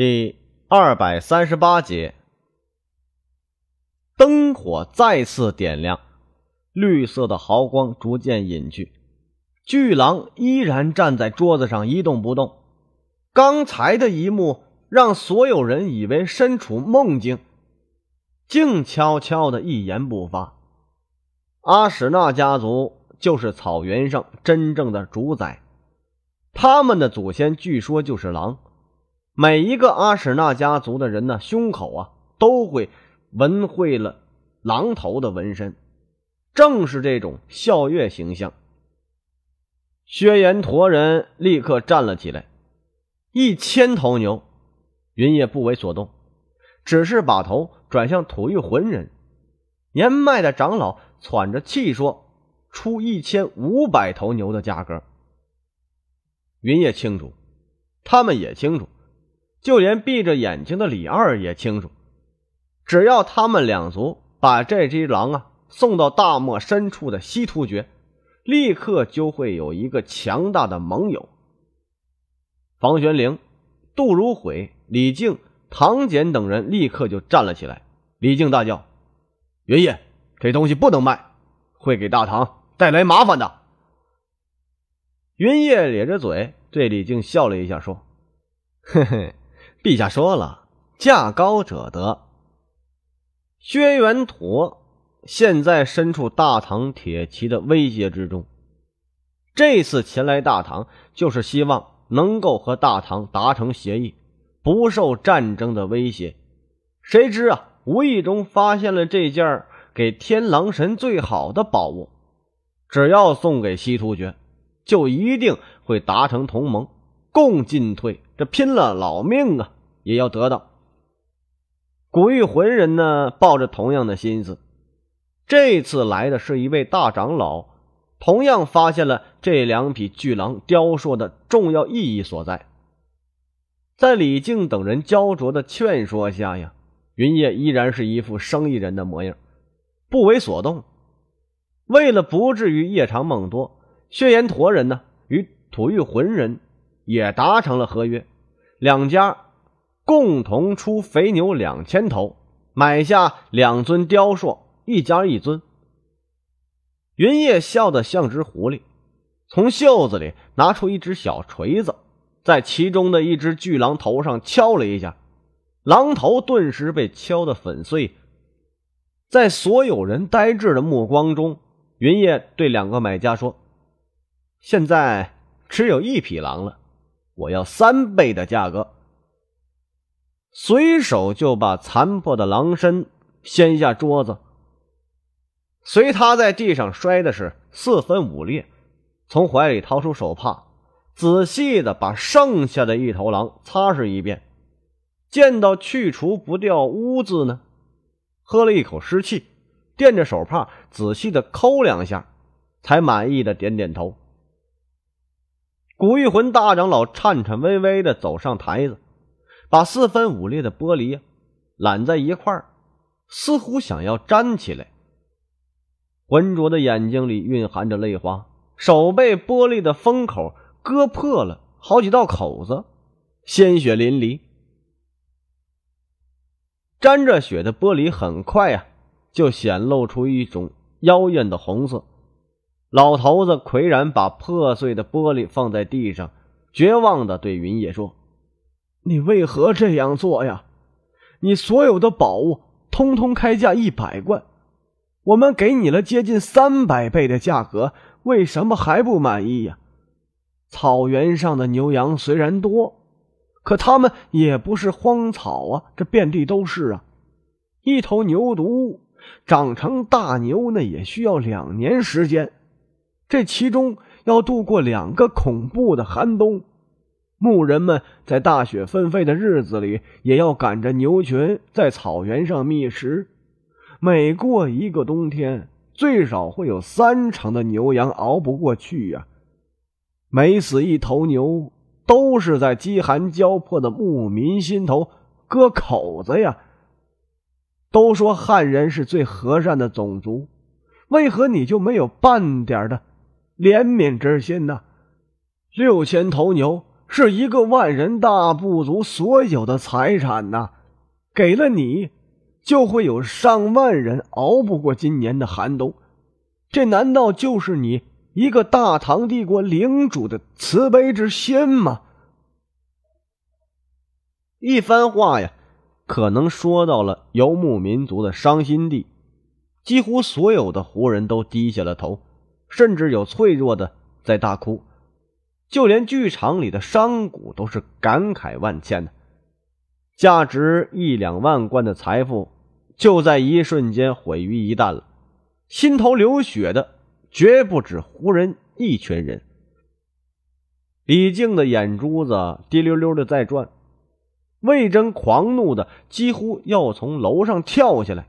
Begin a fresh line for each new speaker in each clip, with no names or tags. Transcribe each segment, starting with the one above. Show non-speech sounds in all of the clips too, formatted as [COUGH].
第二百三十八节，灯火再次点亮，绿色的豪光逐渐隐去，巨狼依然站在桌子上一动不动。刚才的一幕让所有人以为身处梦境，静悄悄的一言不发。阿史那家族就是草原上真正的主宰，他们的祖先据说就是狼。每一个阿史那家族的人呢，胸口啊都会纹绘了狼头的纹身，正是这种笑月形象。薛延陀人立刻站了起来，一千头牛。云烨不为所动，只是把头转向吐玉魂人。年迈的长老喘着气说：“出一千五百头牛的价格。”云烨清楚，他们也清楚。就连闭着眼睛的李二也清楚，只要他们两族把这只狼啊送到大漠深处的西突厥，立刻就会有一个强大的盟友。房玄龄、杜如晦、李靖、唐俭等人立刻就站了起来。李靖大叫：“云烨，这东西不能卖，会给大唐带来麻烦的。”云烨咧着嘴对李靖笑了一下，说：“ [LAUGHS] 嘿嘿。”陛下说了：“价高者得。”薛元陀现在身处大唐铁骑的威胁之中，这次前来大唐就是希望能够和大唐达成协议，不受战争的威胁。谁知啊，无意中发现了这件给天狼神最好的宝物，只要送给西突厥，就一定会达成同盟。共进退，这拼了老命啊，也要得到。古玉魂人呢，抱着同样的心思，这次来的是一位大长老，同样发现了这两匹巨狼雕塑的重要意义所在。在李靖等人焦灼的劝说下呀，云烨依然是一副生意人的模样，不为所动。为了不至于夜长梦多，血炎陀人呢，与土玉魂人。也达成了合约，两家共同出肥牛两千头，买下两尊雕塑，一家一尊。云叶笑得像只狐狸，从袖子里拿出一只小锤子，在其中的一只巨狼头上敲了一下，狼头顿时被敲得粉碎。在所有人呆滞的目光中，云叶对两个买家说：“现在只有一匹狼了。”我要三倍的价格。随手就把残破的狼身掀下桌子，随他在地上摔的是四分五裂。从怀里掏出手帕，仔细的把剩下的一头狼擦拭一遍。见到去除不掉污渍呢，喝了一口湿气，垫着手帕仔细的抠两下，才满意的点点头。古玉魂大长老颤颤巍巍的走上台子，把四分五裂的玻璃揽在一块儿，似乎想要粘起来。浑浊的眼睛里蕴含着泪花，手被玻璃的封口割破了好几道口子，鲜血淋漓。沾着血的玻璃很快呀，就显露出一种妖艳的红色。老头子颓然把破碎的玻璃放在地上，绝望地对云野说：“你为何这样做呀？你所有的宝物通通开价一百贯，我们给你了接近三百倍的价格，为什么还不满意呀？”草原上的牛羊虽然多，可他们也不是荒草啊，这遍地都是啊。一头牛犊长成大牛，那也需要两年时间。这其中要度过两个恐怖的寒冬，牧人们在大雪纷飞的日子里也要赶着牛群在草原上觅食。每过一个冬天，最少会有三成的牛羊熬不过去呀。每死一头牛，都是在饥寒交迫的牧民心头割口子呀。都说汉人是最和善的种族，为何你就没有半点的？怜悯之心呐，六千头牛是一个万人大部族所有的财产呐，给了你，就会有上万人熬不过今年的寒冬。这难道就是你一个大唐帝国领主的慈悲之心吗？一番话呀，可能说到了游牧民族的伤心地，几乎所有的胡人都低下了头。甚至有脆弱的在大哭，就连剧场里的商贾都是感慨万千的。价值一两万贯的财富就在一瞬间毁于一旦了，心头流血的绝不止胡人一群人。李靖的眼珠子滴溜溜的在转，魏征狂怒的几乎要从楼上跳下来，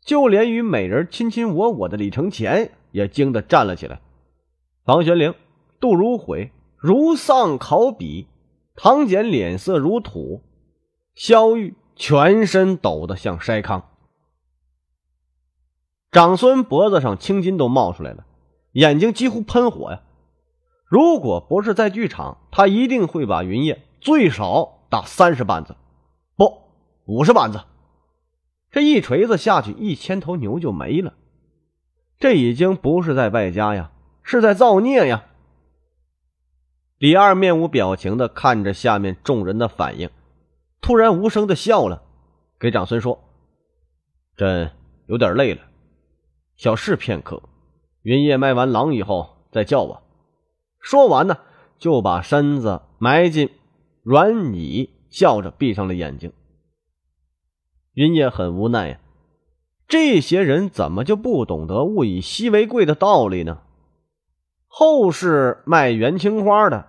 就连与美人亲亲我我的李承乾。也惊得站了起来，房玄龄、杜如晦如丧考妣，唐俭脸色如土，萧玉全身抖得像筛糠，长孙脖子上青筋都冒出来了，眼睛几乎喷火呀！如果不是在剧场，他一定会把云烨最少打三十板子，不，五十板子。这一锤子下去，一千头牛就没了。这已经不是在败家呀，是在造孽呀！李二面无表情的看着下面众人的反应，突然无声的笑了，给长孙说：“朕有点累了，小事片刻。云烨卖完狼以后再叫我。”说完呢，就把身子埋进软椅，笑着闭上了眼睛。云烨很无奈呀。这些人怎么就不懂得物以稀为贵的道理呢？后世卖元青花的，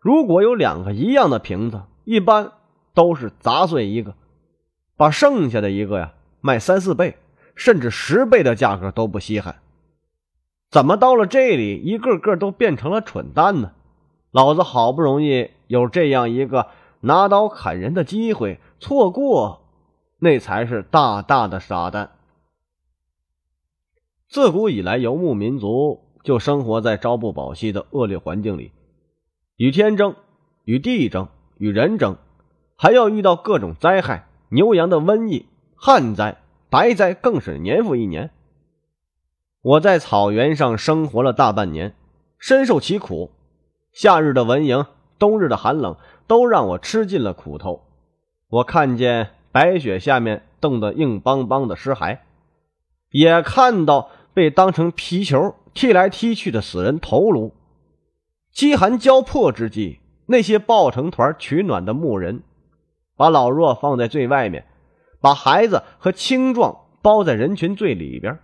如果有两个一样的瓶子，一般都是砸碎一个，把剩下的一个呀卖三四倍，甚至十倍的价格都不稀罕。怎么到了这里，一个个都变成了蠢蛋呢？老子好不容易有这样一个拿刀砍人的机会，错过那才是大大的傻蛋。自古以来，游牧民族就生活在朝不保夕的恶劣环境里，与天争，与地争，与人争，还要遇到各种灾害，牛羊的瘟疫、旱灾、白灾更是年复一年。我在草原上生活了大半年，深受其苦，夏日的蚊蝇，冬日的寒冷，都让我吃尽了苦头。我看见白雪下面冻得硬邦邦的尸骸，也看到。被当成皮球踢来踢去的死人头颅，饥寒交迫之际，那些抱成团取暖的牧人，把老弱放在最外面，把孩子和青壮包在人群最里边。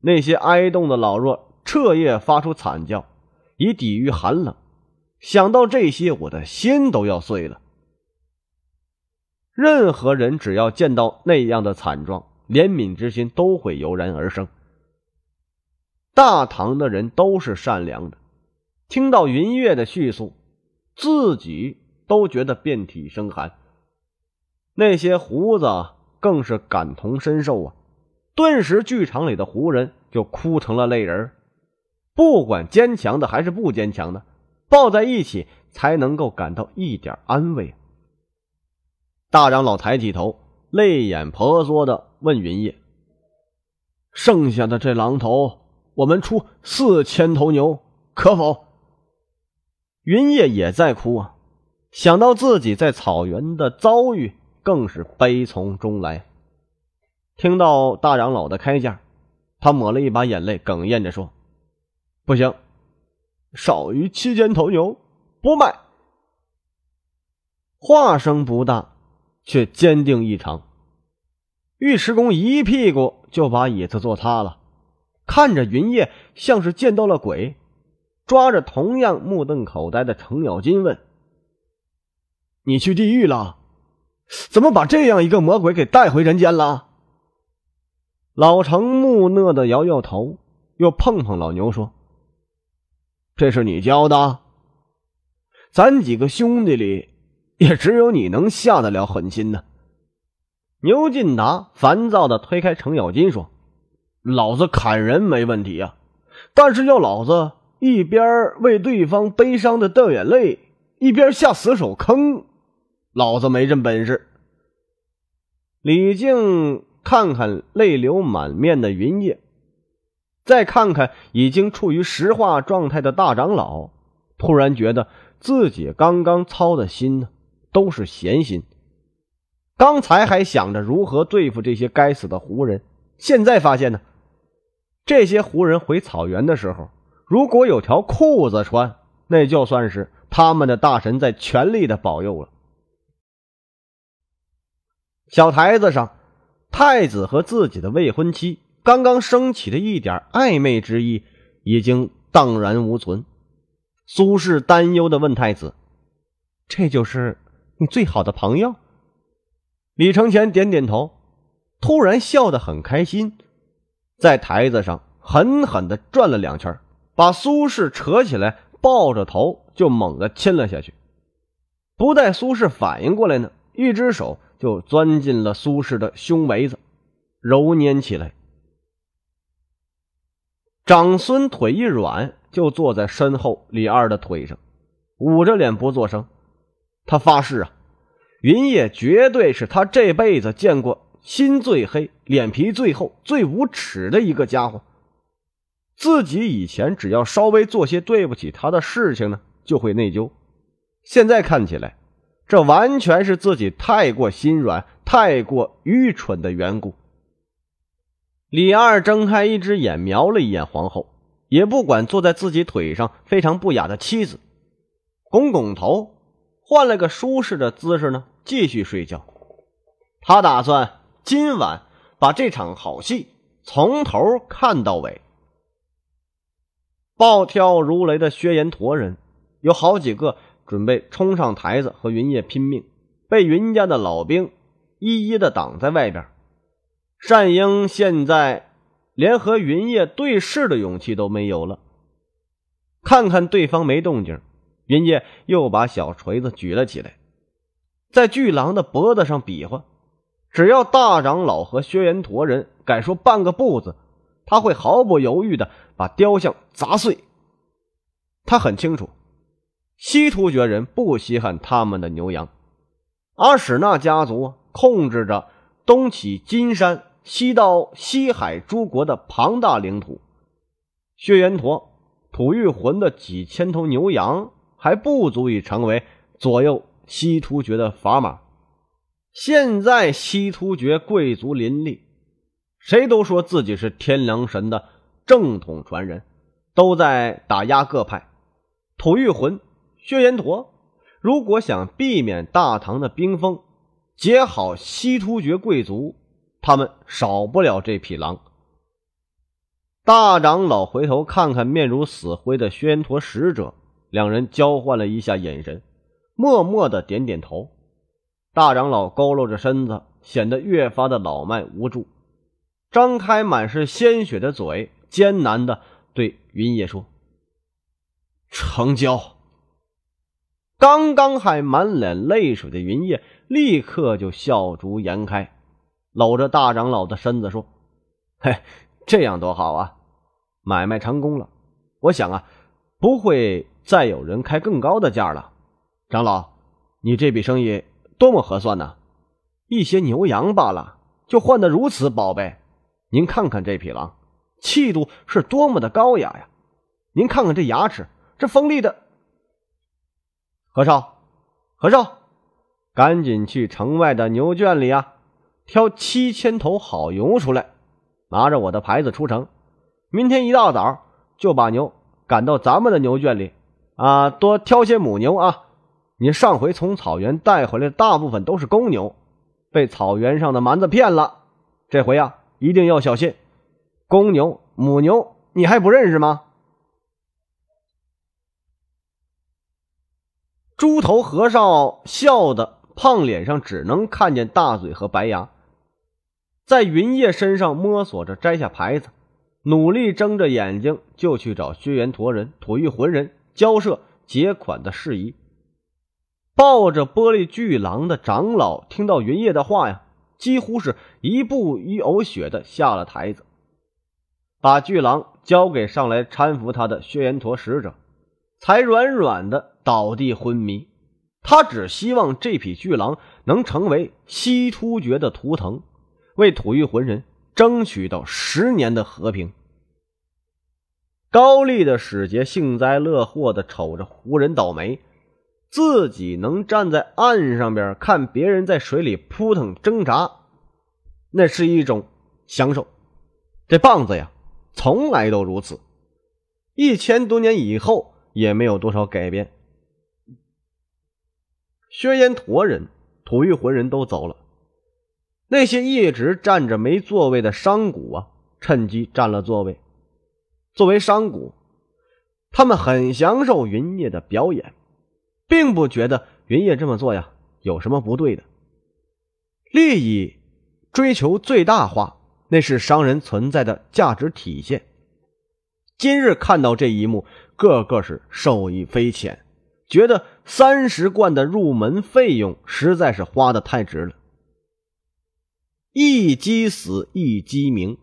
那些挨冻的老弱彻夜发出惨叫，以抵御寒冷。想到这些，我的心都要碎了。任何人只要见到那样的惨状，怜悯之心都会油然而生。大唐的人都是善良的。听到云月的叙述，自己都觉得遍体生寒。那些胡子更是感同身受啊！顿时，剧场里的胡人就哭成了泪人不管坚强的还是不坚强的，抱在一起才能够感到一点安慰。大长老抬起头，泪眼婆娑的问云烨：“剩下的这狼头？”我们出四千头牛，可否？云叶也在哭啊，想到自己在草原的遭遇，更是悲从中来。听到大长老的开价，他抹了一把眼泪，哽咽着说：“不行，少于七千头牛不卖。”话声不大，却坚定异常。尉迟恭一屁股就把椅子坐塌了。看着云烨像是见到了鬼，抓着同样目瞪口呆的程咬金问：“你去地狱了？怎么把这样一个魔鬼给带回人间了？”老程木讷的摇摇头，又碰碰老牛说：“这是你教的，咱几个兄弟里，也只有你能下得了狠心呢。”牛进达烦躁的推开程咬金说。老子砍人没问题啊，但是要老子一边为对方悲伤的掉眼泪，一边下死手坑，老子没这本事。李靖看看泪流满面的云烨，再看看已经处于石化状态的大长老，突然觉得自己刚刚操的心呢都是闲心。刚才还想着如何对付这些该死的胡人。现在发现呢，这些胡人回草原的时候，如果有条裤子穿，那就算是他们的大神在全力的保佑了。小台子上，太子和自己的未婚妻刚刚升起的一点暧昧之意，已经荡然无存。苏轼担忧的问太子：“这就是你最好的朋友？”李承前点点头。突然笑得很开心，在台子上狠狠的转了两圈，把苏轼扯起来，抱着头就猛地亲了下去。不待苏轼反应过来呢，一只手就钻进了苏轼的胸围子，揉捏起来。长孙腿一软，就坐在身后李二的腿上，捂着脸不作声。他发誓啊，云烨绝对是他这辈子见过。心最黑，脸皮最厚，最无耻的一个家伙。自己以前只要稍微做些对不起他的事情呢，就会内疚。现在看起来，这完全是自己太过心软、太过愚蠢的缘故。李二睁开一只眼，瞄了一眼皇后，也不管坐在自己腿上非常不雅的妻子，拱拱头，换了个舒适的姿势呢，继续睡觉。他打算。今晚把这场好戏从头看到尾。暴跳如雷的薛延陀人有好几个准备冲上台子和云烨拼命，被云家的老兵一一的挡在外边。单英现在连和云烨对视的勇气都没有了。看看对方没动静，云烨又把小锤子举了起来，在巨狼的脖子上比划。只要大长老和薛延陀人敢说半个不字，他会毫不犹豫的把雕像砸碎。他很清楚，西突厥人不稀罕他们的牛羊。阿史那家族控制着东起金山西到西海诸国的庞大领土，薛延陀、吐谷浑的几千头牛羊还不足以成为左右西突厥的砝码。现在西突厥贵族林立，谁都说自己是天狼神的正统传人，都在打压各派。吐欲魂、薛延陀，如果想避免大唐的兵锋，结好西突厥贵族，他们少不了这匹狼。大长老回头看看面如死灰的薛延陀使者，两人交换了一下眼神，默默的点点头。大长老佝偻着身子，显得越发的老迈无助，张开满是鲜血的嘴，艰难的对云叶说：“成交。”刚刚还满脸泪水的云烨，立刻就笑逐颜开，搂着大长老的身子说：“嘿，这样多好啊！买卖成功了，我想啊，不会再有人开更高的价了。长老，你这笔生意……”多么合算呢？一些牛羊罢了，就换得如此宝贝。您看看这匹狼，气度是多么的高雅呀！您看看这牙齿，这锋利的。和尚，和尚，赶紧去城外的牛圈里啊，挑七千头好牛出来，拿着我的牌子出城。明天一大早就把牛赶到咱们的牛圈里，啊，多挑些母牛啊。你上回从草原带回来的大部分都是公牛，被草原上的蛮子骗了。这回啊，一定要小心。公牛、母牛，你还不认识吗？猪头和尚笑的胖脸上只能看见大嘴和白牙，在云叶身上摸索着摘下牌子，努力睁着眼睛，就去找薛元陀人、吐峪魂人交涉结款的事宜。抱着玻璃巨狼的长老听到云烨的话呀，几乎是一步一呕血的下了台子，把巨狼交给上来搀扶他的薛延陀使者，才软软的倒地昏迷。他只希望这匹巨狼能成为西突厥的图腾，为吐峪魂人争取到十年的和平。高丽的使节幸灾乐祸的瞅着胡人倒霉。自己能站在岸上边看别人在水里扑腾挣扎，那是一种享受。这棒子呀，从来都如此，一千多年以后也没有多少改变。薛延陀人、吐谷浑人都走了，那些一直站着没座位的商贾啊，趁机占了座位。作为商贾，他们很享受云烨的表演。并不觉得云烨这么做呀有什么不对的，利益追求最大化，那是商人存在的价值体现。今日看到这一幕，个个是受益匪浅，觉得三十贯的入门费用实在是花的太值了。一鸡死，一鸡鸣，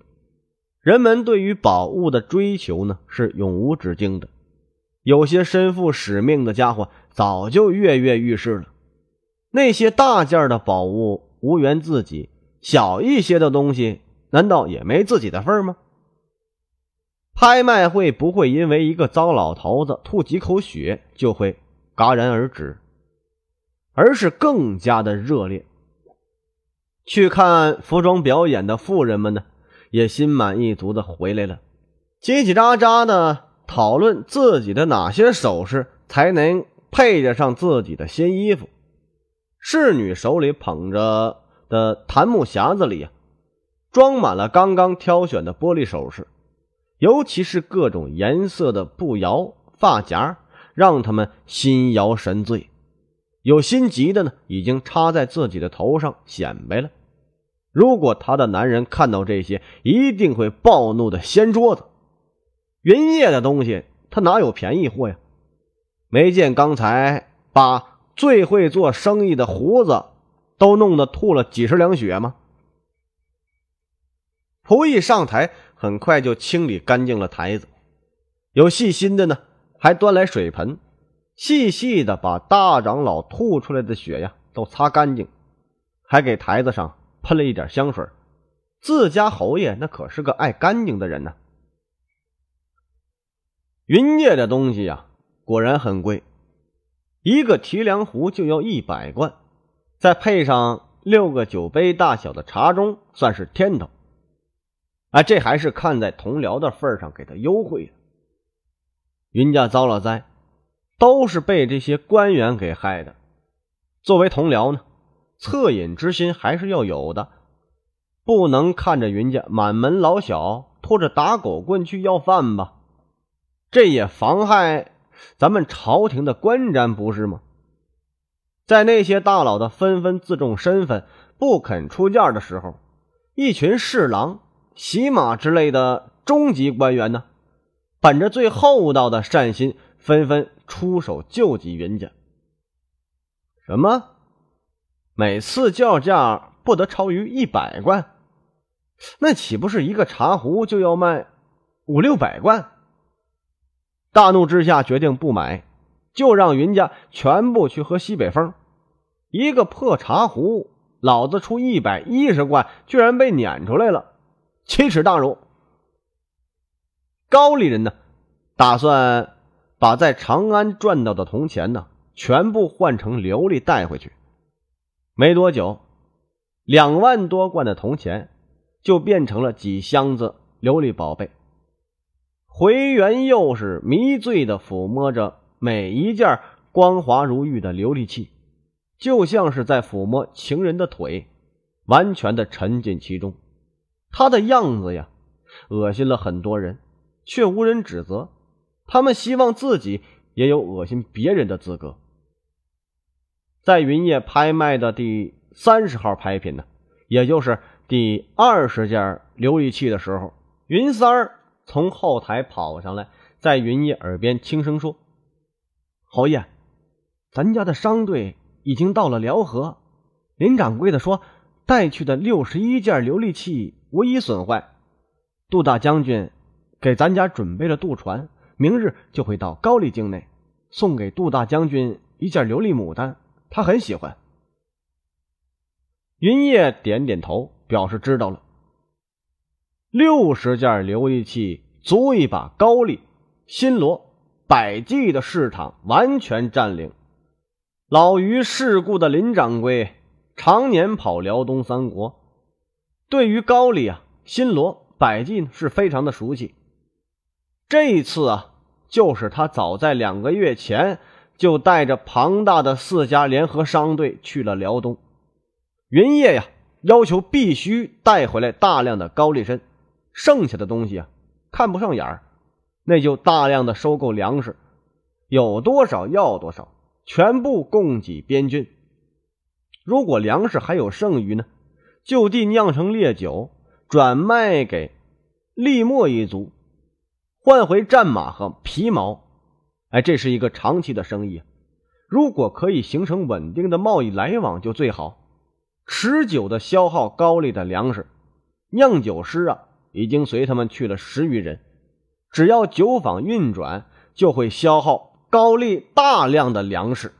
人们对于宝物的追求呢是永无止境的。有些身负使命的家伙早就跃跃欲试了。那些大件的宝物无缘自己，小一些的东西难道也没自己的份儿吗？拍卖会不会因为一个糟老头子吐几口血就会戛然而止，而是更加的热烈？去看服装表演的富人们呢，也心满意足的回来了，叽叽喳喳的。讨论自己的哪些首饰才能配得上自己的新衣服。侍女手里捧着的檀木匣子里，装满了刚刚挑选的玻璃首饰，尤其是各种颜色的步摇发夹，让他们心摇神醉。有心急的呢，已经插在自己的头上显摆了。如果她的男人看到这些，一定会暴怒的掀桌子。云烨的东西，他哪有便宜货呀？没见刚才把最会做生意的胡子都弄得吐了几十两血吗？仆役上台，很快就清理干净了台子。有细心的呢，还端来水盆，细细的把大长老吐出来的血呀都擦干净，还给台子上喷了一点香水。自家侯爷那可是个爱干净的人呢。云烨的东西呀，果然很贵，一个提梁壶就要一百贯，再配上六个酒杯大小的茶盅，算是天头。啊，这还是看在同僚的份上给他优惠云家遭了灾，都是被这些官员给害的。作为同僚呢，恻隐之心还是要有的，不能看着云家满门老小拖着打狗棍去要饭吧。这也妨害咱们朝廷的官瞻，不是吗？在那些大佬的纷纷自重身份、不肯出价的时候，一群侍郎、洗马之类的中级官员呢，本着最厚道的善心，纷纷出手救济云家。什么？每次叫价不得超于一百贯？那岂不是一个茶壶就要卖五六百贯？大怒之下，决定不买，就让云家全部去喝西北风。一个破茶壶，老子出一百一十贯，居然被撵出来了，奇耻大辱。高丽人呢，打算把在长安赚到的铜钱呢，全部换成琉璃带回去。没多久，两万多贯的铜钱就变成了几箱子琉璃宝贝。回元又是迷醉的抚摸着每一件光滑如玉的琉璃器，就像是在抚摸情人的腿，完全的沉浸其中。他的样子呀，恶心了很多人，却无人指责。他们希望自己也有恶心别人的资格。在云烨拍卖的第三十号拍品呢，也就是第二十件琉璃器的时候，云三儿。从后台跑上来，在云烨耳边轻声说：“侯爷，咱家的商队已经到了辽河。林掌柜的说，带去的六十一件琉璃器无一损坏。杜大将军给咱家准备了渡船，明日就会到高丽境内，送给杜大将军一件琉璃牡丹，他很喜欢。”云烨点点头，表示知道了。六十件琉璃器足以把高丽、新罗、百济的市场完全占领。老于世故的林掌柜常年跑辽东三国，对于高丽啊、新罗、百济是非常的熟悉。这次啊，就是他早在两个月前就带着庞大的四家联合商队去了辽东，云烨呀，要求必须带回来大量的高丽参。剩下的东西啊，看不上眼儿，那就大量的收购粮食，有多少要多少，全部供给边军。如果粮食还有剩余呢，就地酿成烈酒，转卖给利莫一族，换回战马和皮毛。哎，这是一个长期的生意，如果可以形成稳定的贸易来往就最好，持久的消耗高丽的粮食。酿酒师啊。已经随他们去了十余人，只要酒坊运转，就会消耗高丽大量的粮食。